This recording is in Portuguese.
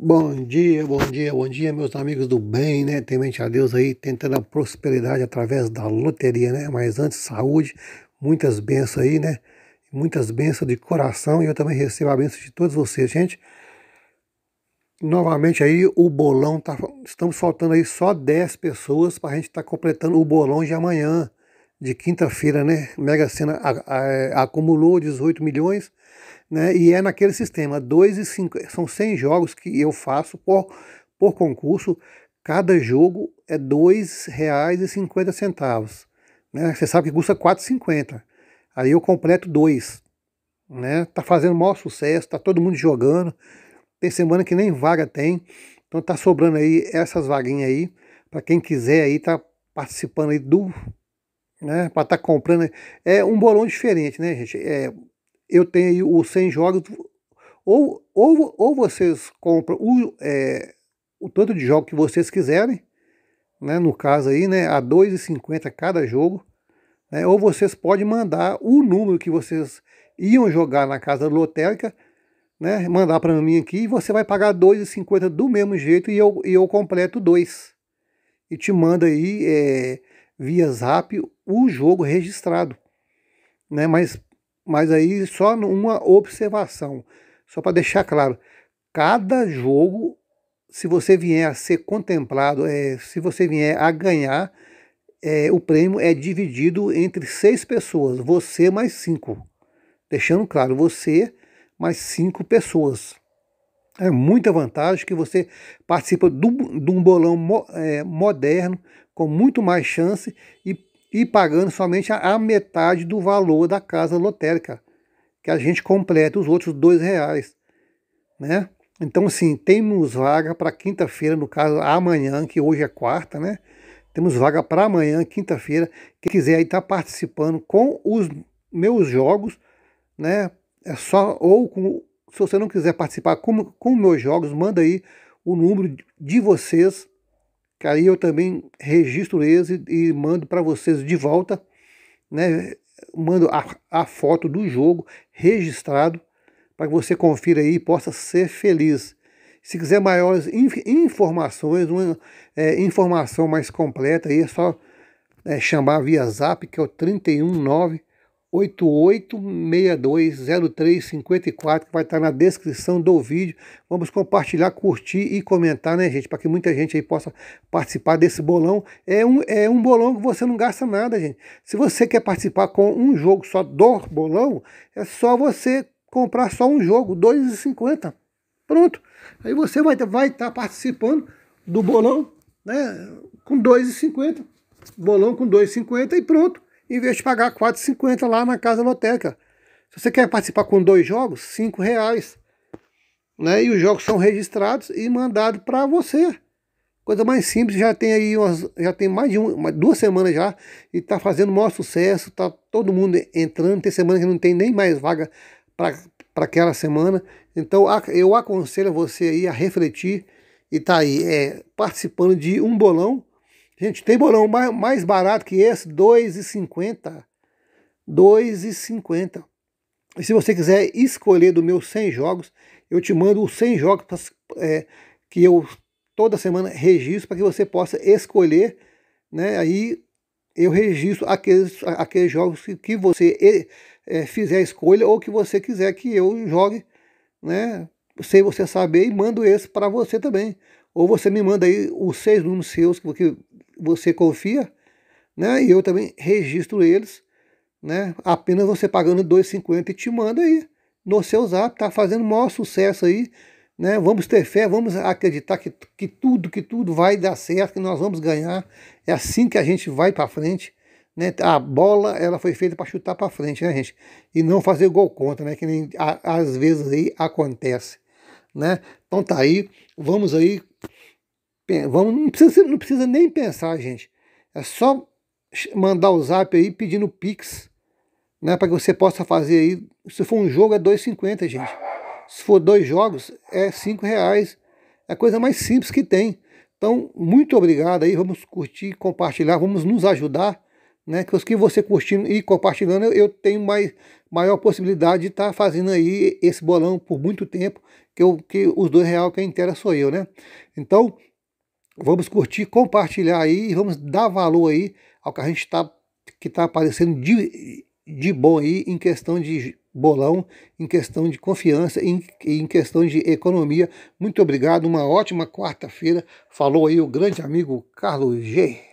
Bom dia, bom dia, bom dia, meus amigos do bem, né? Temente a Deus aí, tentando a prosperidade através da loteria, né? Mas antes, saúde, muitas bênçãos aí, né? Muitas bênçãos de coração e eu também recebo a bênção de todos vocês, gente. Novamente aí, o bolão tá. Estamos faltando aí só 10 pessoas para a gente estar tá completando o bolão de amanhã de quinta-feira, né? Mega Sena é, acumulou 18 milhões, né? E é naquele sistema, 2 e 5, são 100 jogos que eu faço por, por concurso, cada jogo é R$ 2,50, né? Você sabe que custa 4,50. Aí eu completo dois, né? Tá fazendo maior sucesso, tá todo mundo jogando. Tem semana que nem vaga tem. Então tá sobrando aí essas vaguinhas aí para quem quiser aí tá participando aí do né? Para estar tá comprando. É um bolão diferente, né, gente? É, eu tenho os 100 jogos. Ou, ou, ou vocês compram o, é, o tanto de jogo que vocês quiserem, né? No caso aí, né? A 2,50 cada jogo. Né? Ou vocês podem mandar o número que vocês iam jogar na casa lotérica, né? Mandar para mim aqui e você vai pagar 2,50 do mesmo jeito e eu, e eu completo dois E te manda aí. É, via Zap o jogo registrado, né? Mas mas aí só uma observação, só para deixar claro, cada jogo, se você vier a ser contemplado, é, se você vier a ganhar, é, o prêmio é dividido entre seis pessoas, você mais cinco, deixando claro, você mais cinco pessoas. É muita vantagem que você participa de um bolão mo, é, moderno, com muito mais chance e, e pagando somente a, a metade do valor da casa lotérica, que a gente completa os outros dois reais, né? Então, assim, temos vaga para quinta-feira, no caso, amanhã, que hoje é quarta, né? Temos vaga para amanhã, quinta-feira. Quem quiser aí estar tá participando com os meus jogos, né? É só, ou com, se você não quiser participar com, com meus jogos, manda aí o número de vocês que aí eu também registro eles e, e mando para vocês de volta, né? Mando a, a foto do jogo registrado para que você confira aí e possa ser feliz. Se quiser maiores inf informações, uma é, informação mais completa, aí é só é, chamar via zap, que é o 319 88620354, que vai estar na descrição do vídeo. Vamos compartilhar, curtir e comentar, né, gente? Para que muita gente aí possa participar desse bolão. É um, é um bolão que você não gasta nada, gente. Se você quer participar com um jogo só do bolão, é só você comprar só um jogo, R$ 2,50. Pronto. Aí você vai estar vai tá participando do bolão, né? Com R$ 2,50. Bolão com R$ 2,50 e pronto em vez de pagar 4,50 lá na Casa Loteca. Se você quer participar com dois jogos, cinco reais. Né? E os jogos são registrados e mandados para você. Coisa mais simples, já tem aí umas, já tem mais de uma, duas semanas já e está fazendo o maior sucesso, está todo mundo entrando, tem semana que não tem nem mais vaga para aquela semana. Então eu aconselho você aí a refletir e tá aí é, participando de um bolão Gente, tem bolão mais barato que esse, R$ 2,50. R$ 2,50. E se você quiser escolher do meu 100 jogos, eu te mando os 100 jogos é, que eu toda semana registro para que você possa escolher, né? Aí eu registro aqueles, aqueles jogos que, que você é, fizer a escolha ou que você quiser que eu jogue, né? Sem você saber e mando esse para você também. Ou você me manda aí os seis números seus que, você confia, né? E eu também registro eles, né? Apenas você pagando 2,50 e te manda aí no seu zap, tá fazendo maior sucesso aí, né? Vamos ter fé, vamos acreditar que, que tudo, que tudo vai dar certo, que nós vamos ganhar. É assim que a gente vai para frente. Né? A bola ela foi feita para chutar para frente, né, gente? E não fazer gol contra, né? Que nem a, às vezes aí acontece, né? Então tá aí, vamos aí Vamos, não, precisa, não precisa nem pensar, gente. É só mandar o zap aí pedindo Pix, né? Para que você possa fazer aí. Se for um jogo, é 2,50, gente. Se for dois jogos, é 5 reais. É a coisa mais simples que tem. Então, muito obrigado aí. Vamos curtir, compartilhar, vamos nos ajudar. Né, que os que você curtindo e compartilhando, eu, eu tenho mais, maior possibilidade de estar tá fazendo aí esse bolão por muito tempo, que, eu, que os dois real que inteira sou eu, né? Então, Vamos curtir, compartilhar aí e vamos dar valor aí ao que a gente está que está aparecendo de, de bom aí em questão de bolão, em questão de confiança em, em, questão de economia. Muito obrigado, uma ótima quarta-feira. Falou aí o grande amigo Carlos G.